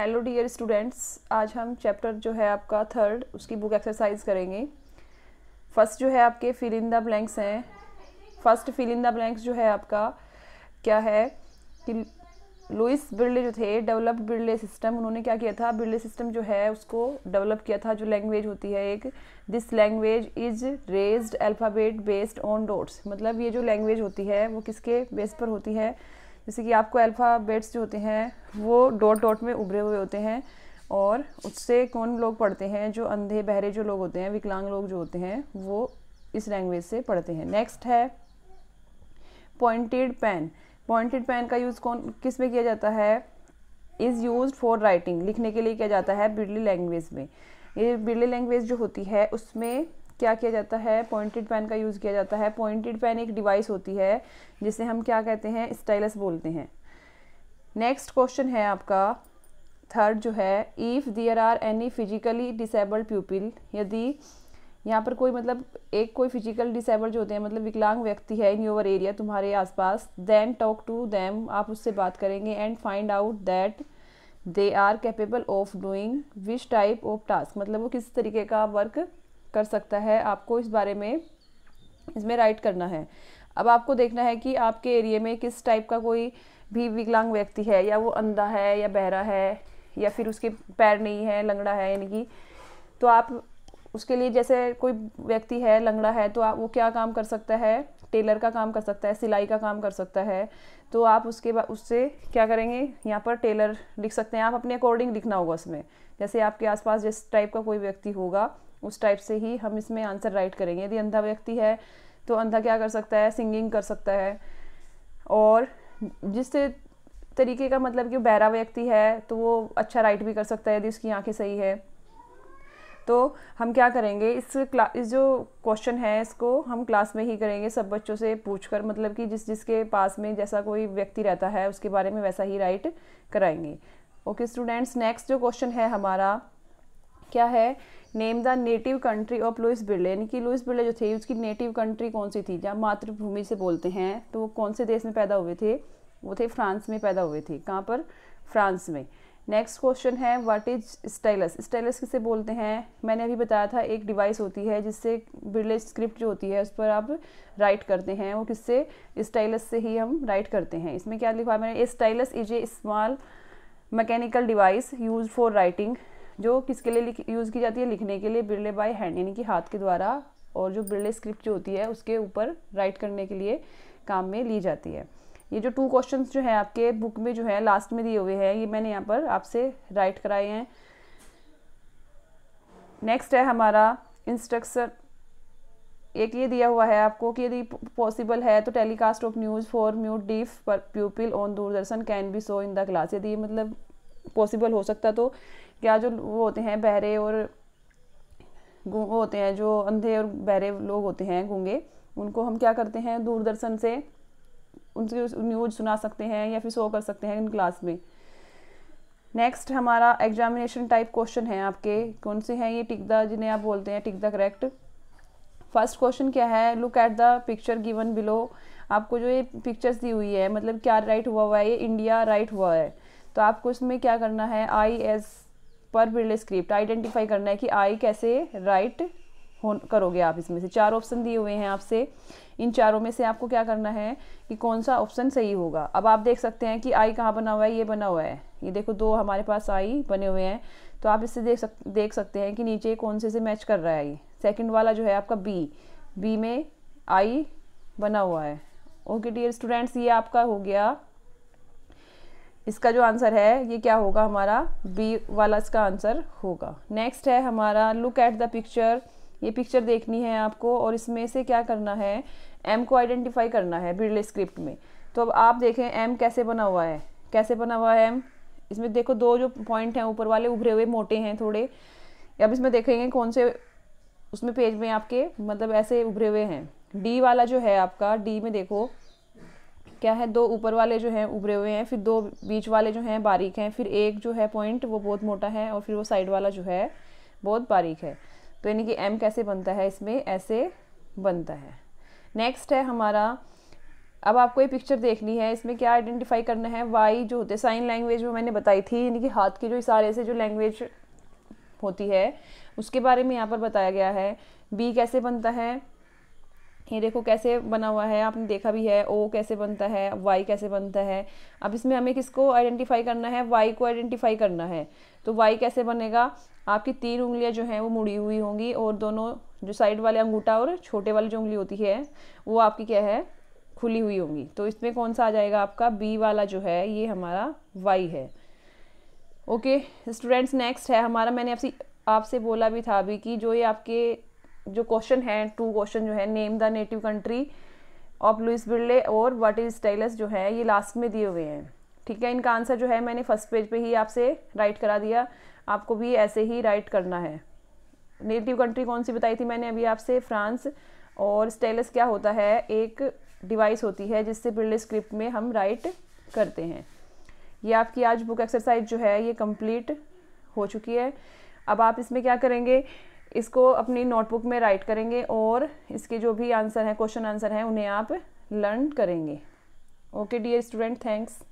hello dear students आज हम chapter जो है आपका थर्ड उसकी बुक एक्सरसाइज करेंगे फर्स्ट जो है आपके फिल इन द ब्लैंक्स हैं first fill in the blanks जो है आपका क्या है कि लुइस बिरले जो थे डेवलप बिरले सिस्टम उन्होंने क्या किया था बिरले सिस्टम जो है उसको डेवलप किया था जो लैंग्वेज होती है एक this language is raised alphabet based on dots मतलब ये जो लैंग्वेज होती है वो किसके बेस पर होती है जैसे कि आपको अल्फ़ाबेट्स जो होते हैं वो डॉट डॉट में उभरे हुए होते हैं और उससे कौन लोग पढ़ते हैं जो अंधे बहरे जो लोग होते हैं विकलांग लोग जो होते हैं वो इस लैंग्वेज से पढ़ते हैं नेक्स्ट है पॉइंटेड पेन पॉइंटेड पेन का यूज़ कौन किस में किया जाता है इज़ यूज फॉर राइटिंग लिखने के लिए किया जाता है बिरली लैंग्वेज में ये बिरली लैंग्वेज जो होती है उसमें क्या किया जाता है पॉइंटेड पेन का यूज़ किया जाता है पॉइंटेड पेन एक डिवाइस होती है जिसे हम क्या कहते हैं स्टाइलस बोलते हैं नेक्स्ट क्वेश्चन है आपका थर्ड जो है if there are any physically disabled people यदि यहाँ पर कोई मतलब एक कोई फिजिकल डिसेबल जो होते हैं मतलब विकलांग व्यक्ति है इन योर एरिया तुम्हारे आसपास देन टॉक टू देम आप उससे बात करेंगे and find out that they are capable of doing which type of task मतलब वो किस तरीके का वर्क कर सकता है आपको इस बारे में इसमें राइट करना है अब आपको देखना है कि आपके एरिया में किस टाइप का कोई भी विकलांग व्यक्ति है या वो अंधा है या बहरा है या फिर उसके पैर नहीं है लंगड़ा है यानी कि तो आप उसके लिए जैसे कोई व्यक्ति है लंगड़ा है तो आप वो क्या काम कर सकता है टेलर का काम कर सकता है सिलाई का काम कर सकता है तो आप उसके बाद उससे क्या करेंगे यहाँ पर टेलर लिख सकते हैं आप अपने अकॉर्डिंग लिखना होगा उसमें जैसे आपके आसपास जिस टाइप का कोई व्यक्ति होगा उस टाइप से ही हम इसमें आंसर राइट करेंगे यदि अंधा व्यक्ति है तो अंधा क्या कर सकता है सिंगिंग कर सकता है और जिस तरीके का मतलब कि बहरा व्यक्ति है तो वो अच्छा राइट भी कर सकता है यदि उसकी आंखें सही है तो हम क्या करेंगे इस क्ला इस जो क्वेश्चन है इसको हम क्लास में ही करेंगे सब बच्चों से पूछकर मतलब कि जिस जिसके पास में जैसा कोई व्यक्ति रहता है उसके बारे में वैसा ही राइट कराएंगे ओके स्टूडेंट्स नेक्स्ट जो क्वेश्चन है हमारा क्या है name the native country of Louis Braille यानी कि लुइस बिरले जो थे उसकी नेटिव कंट्री कौन सी थी जहाँ मातृभूमि से बोलते हैं तो वो कौन से देश में पैदा हुए थे वो थे फ्रांस में पैदा हुए थे कहाँ पर फ्रांस में नेक्स्ट क्वेश्चन है व्हाट इज स्टाइलस स्टाइलस किसे बोलते हैं मैंने अभी बताया था एक डिवाइस होती है जिससे बिरले स्क्रिप्ट जो होती है उस पर आप राइट करते हैं वो किससे स्टाइलस से ही हम राइट करते हैं इसमें क्या लिखा है मैंने stylus is a small mechanical device use for writing जो किसके लिए यूज़ की जाती है लिखने के लिए बिरले बाय हैंड यानी कि हाथ के द्वारा और जो बिरले स्क्रिप्ट जो होती है उसके ऊपर राइट करने के लिए काम में ली जाती है ये जो टू क्वेश्चन जो है आपके बुक में जो है लास्ट में दिए हुए हैं ये मैंने यहाँ पर आपसे राइट कराए हैं नेक्स्ट है हमारा इंस्ट्रक्शन एक ये दिया हुआ है आपको कि यदि पॉसिबल है तो telecast of news for mute deaf पर pupil on Doordarshan can be so in the class यदि मतलब पॉसिबल हो सकता तो क्या जो वो होते हैं बहरे और वो होते हैं जो अंधे और बहरे लोग होते हैं गूंगे उनको हम क्या करते हैं दूरदर्शन से उनसे न्यूज सुना सकते हैं या फिर शो कर सकते हैं इन क्लास में नेक्स्ट हमारा एग्जामिनेशन टाइप क्वेश्चन है आपके कौन से हैं ये टिकदा जिन्हें आप बोलते हैं टिकदा करेक्ट फर्स्ट क्वेश्चन क्या है look at the picture given below आपको जो ये पिक्चर्स दी हुई है मतलब क्या राइट हुआ हुआ है ये इंडिया राइट हुआ है तो आपको इसमें क्या करना है आई एस पर बिरले स्क्रिप्ट आइडेंटिफाई करना है कि आई कैसे राइट हो करोगे आप इसमें से चार ऑप्शन दिए हुए हैं आपसे इन चारों में से आपको क्या करना है कि कौन सा ऑप्शन सही होगा अब आप देख सकते हैं कि आई कहाँ बना हुआ है ये बना हुआ है ये देखो दो हमारे पास आई बने हुए हैं तो आप इससे देख सक देख सकते हैं कि नीचे कौन से से मैच कर रहा है ये सेकेंड वाला जो है आपका बी बी में आई बना हुआ है ओके डियर स्टूडेंट्स ये आपका हो गया इसका जो आंसर है ये क्या होगा हमारा बी वाला इसका आंसर होगा नेक्स्ट है हमारा लुक एट द पिक्चर ये पिक्चर देखनी है आपको और इसमें से क्या करना है एम को आइडेंटिफाई करना है बिरले स्क्रिप्ट में तो अब आप देखें एम कैसे बना हुआ है कैसे बना हुआ है एम इसमें देखो दो जो पॉइंट हैं ऊपर वाले उभरे हुए मोटे हैं थोड़े अब इसमें देखेंगे कौन से उसमें पेज में आपके मतलब ऐसे उभरे हुए हैं डी वाला जो है आपका डी में देखो क्या है दो ऊपर वाले जो हैं उभरे हुए हैं फिर दो बीच वाले जो हैं बारीक हैं फिर एक जो है पॉइंट वो बहुत मोटा है और फिर वो साइड वाला जो है बहुत बारीक है तो यानी कि एम कैसे बनता है इसमें ऐसे बनता है नेक्स्ट है हमारा अब आपको ये पिक्चर देखनी है इसमें क्या आइडेंटिफाई करना है वाई जो होते साइन लैंग्वेज वो मैंने बताई थी यानी कि हाथ के जो इशारे से जो लैंग्वेज होती है उसके बारे में यहाँ पर बताया गया है बी कैसे बनता है ये देखो कैसे बना हुआ है आपने देखा भी है ओ कैसे बनता है वाई कैसे बनता है अब इसमें हमें किसको आइडेंटिफाई करना है वाई को आइडेंटिफाई करना है तो वाई कैसे बनेगा आपकी तीन उंगलियां जो हैं वो मुड़ी हुई होंगी और दोनों जो साइड वाले अंगूठा और छोटे वाली जो उंगली होती है वो आपकी क्या है खुली हुई होंगी तो इसमें कौन सा आ जाएगा आपका बी वाला जो है ये हमारा वाई है ओके स्टूडेंट्स नेक्स्ट है हमारा मैंने आपसे आपसे बोला भी था अभी कि जो ये आपके जो क्वेश्चन है टू क्वेश्चन जो है name the native country of Louis Braille और वट इज स्टाइलस जो है ये लास्ट में दिए हुए हैं ठीक है इनका आंसर जो है मैंने फर्स्ट पेज पे ही आपसे राइट करा दिया आपको भी ऐसे ही राइट करना है नेटिव कंट्री कौन सी बताई थी मैंने अभी आपसे फ्रांस और स्टेलस क्या होता है एक डिवाइस होती है जिससे बिरले स्क्रिप्ट में हम राइट करते हैं ये आपकी आज बुक एक्सरसाइज जो है ये कंप्लीट हो चुकी है अब आप इसमें क्या करेंगे इसको अपनी नोटबुक में राइट करेंगे और इसके जो भी आंसर हैं क्वेश्चन आंसर हैं उन्हें आप लर्न करेंगे ओके डियर स्टूडेंट थैंक्स